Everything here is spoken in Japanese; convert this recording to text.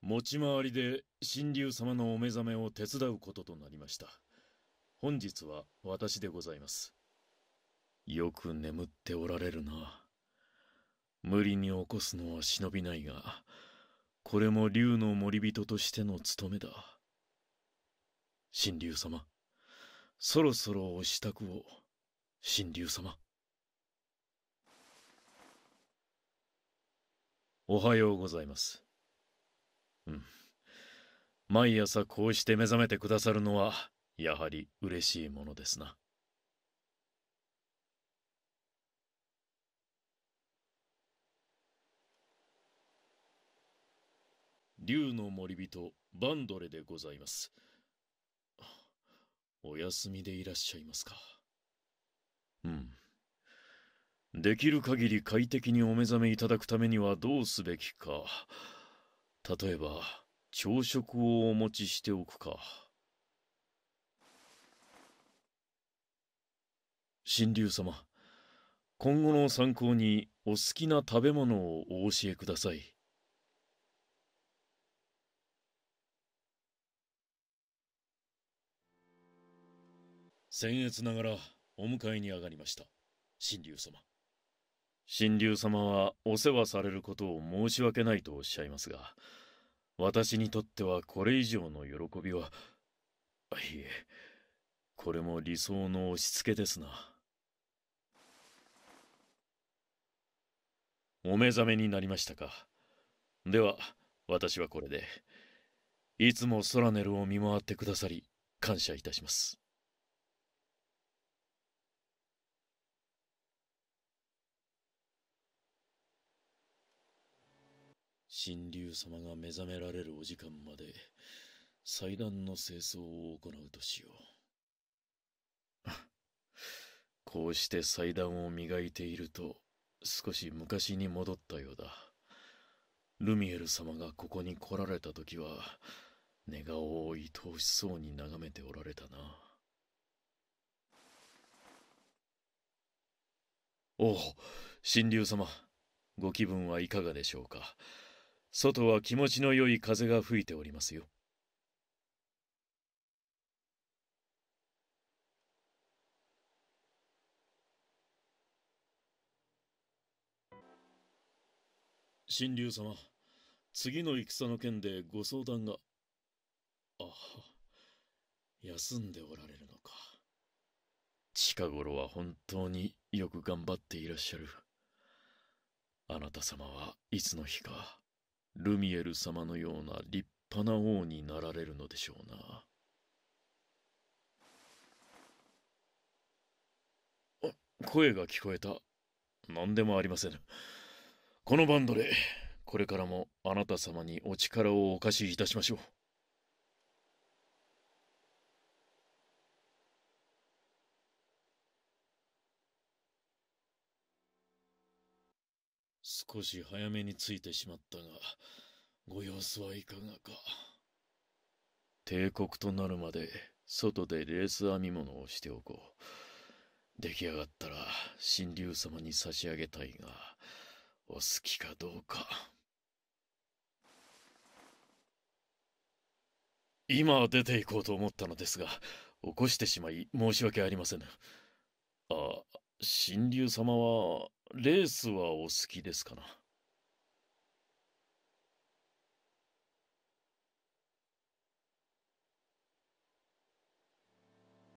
持ち回りで神竜様のお目覚めを手伝うこととなりました本日は私でございますよく眠っておられるな無理に起こすのは忍びないがこれも竜の森人としての務めだ神竜様そろそろお支度を神竜様おはようございます毎朝こうして目覚めてくださるのはやはり嬉しいものですな。竜の森人バンドレでございます。お休みでいらっしゃいますか。うん。できる限り快適にお目覚めいただくためにはどうすべきか。例えば、朝食をお持ちしておくか。神竜様、今後の参考にお好きな食べ物をお教えください。僭越ながらお迎えに上がりました神竜様神竜様はお世話されることを申し訳ないとおっしゃいますが、私にとってはこれ以上の喜びは、いえ、これも理想の押し付けですな。お目覚めになりましたか。では、私はこれで。いつもソラネルを見回ってくださり、感謝いたします。神竜様が目覚められるお時間まで、祭壇の清掃を行うとしよう。こうして祭壇を磨いていると、少し昔に戻ったようだ。ルミエル様がここに来られた時は、寝顔を愛おしそうに眺めておられたな。おお、神竜様、ご気分はいかがでしょうか。外は気持ちの良い風が吹いておりますよ。神竜様、次の戦の件でご相談が。ああ、休んでおられるのか。近頃は本当によく頑張っていらっしゃる。あなた様はいつの日かルミエル様のような立派な王になられるのでしょうな。声が聞こえた。何でもありません。このバンドで、これからもあなた様にお力をお貸しいたしましょう。少し早めに着いてしまったが、ご様子はいかがか。帝国となるまで、外でレース編み物をしておこう。出来上がったら、神竜様に差し上げたいが、お好きかどうか。今出て行こうと思ったのですが、起こしてしまい申し訳ありません。あ、神竜様は、レースはお好きですかな